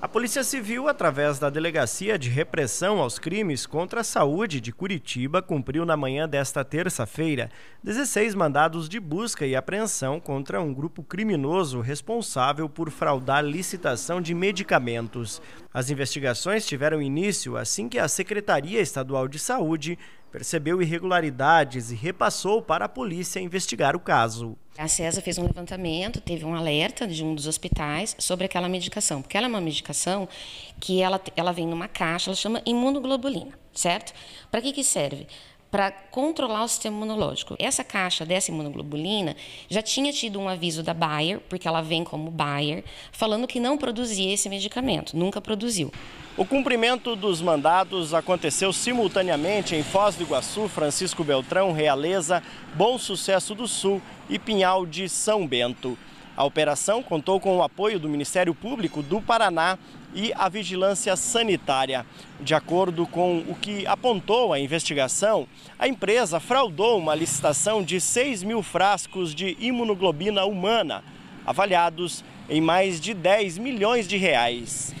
A Polícia Civil, através da Delegacia de Repressão aos Crimes contra a Saúde de Curitiba, cumpriu na manhã desta terça-feira 16 mandados de busca e apreensão contra um grupo criminoso responsável por fraudar licitação de medicamentos. As investigações tiveram início assim que a Secretaria Estadual de Saúde percebeu irregularidades e repassou para a polícia investigar o caso. A CESA fez um levantamento, teve um alerta de um dos hospitais sobre aquela medicação, porque ela é uma medicação que ela, ela vem numa caixa, ela chama imunoglobulina, certo? Para que, que serve? para controlar o sistema imunológico. Essa caixa dessa imunoglobulina já tinha tido um aviso da Bayer, porque ela vem como Bayer, falando que não produzia esse medicamento, nunca produziu. O cumprimento dos mandados aconteceu simultaneamente em Foz do Iguaçu, Francisco Beltrão, Realeza, Bom Sucesso do Sul e Pinhal de São Bento. A operação contou com o apoio do Ministério Público do Paraná e a Vigilância Sanitária. De acordo com o que apontou a investigação, a empresa fraudou uma licitação de 6 mil frascos de imunoglobina humana, avaliados em mais de 10 milhões de reais.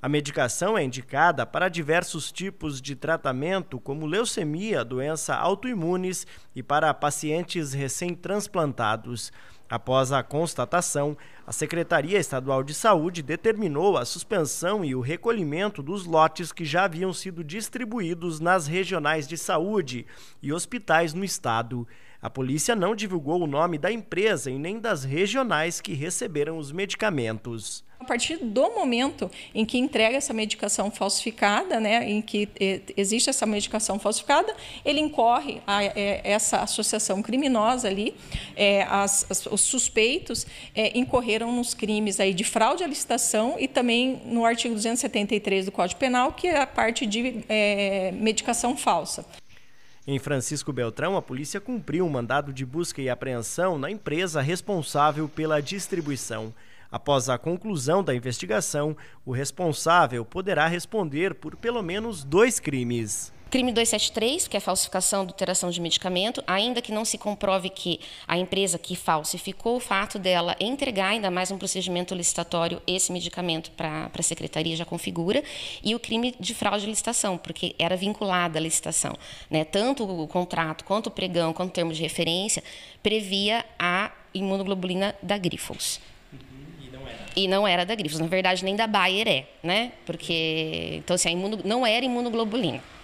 A medicação é indicada para diversos tipos de tratamento, como leucemia, doença autoimunes e para pacientes recém-transplantados. Após a constatação, a Secretaria Estadual de Saúde determinou a suspensão e o recolhimento dos lotes que já haviam sido distribuídos nas regionais de saúde e hospitais no estado. A polícia não divulgou o nome da empresa e nem das regionais que receberam os medicamentos. A partir do momento em que entrega essa medicação falsificada, né, em que eh, existe essa medicação falsificada, ele incorre a, a eh, essa associação criminosa ali, é, as, as, os suspeitos é, incorreram nos crimes aí de fraude à licitação e também no artigo 273 do Código Penal, que é a parte de é, medicação falsa. Em Francisco Beltrão, a polícia cumpriu um mandado de busca e apreensão na empresa responsável pela distribuição. Após a conclusão da investigação, o responsável poderá responder por pelo menos dois crimes. Crime 273, que é falsificação, alteração de medicamento, ainda que não se comprove que a empresa que falsificou o fato dela entregar, ainda mais um procedimento licitatório, esse medicamento para a secretaria já configura. E o crime de fraude de licitação, porque era vinculada à licitação. Né? Tanto o contrato, quanto o pregão, quanto o termo de referência, previa a imunoglobulina da Grifols. Uhum, e não era da Grifos, na verdade nem da Bayer é, né? Porque então assim, a imuno, não era imunoglobulina.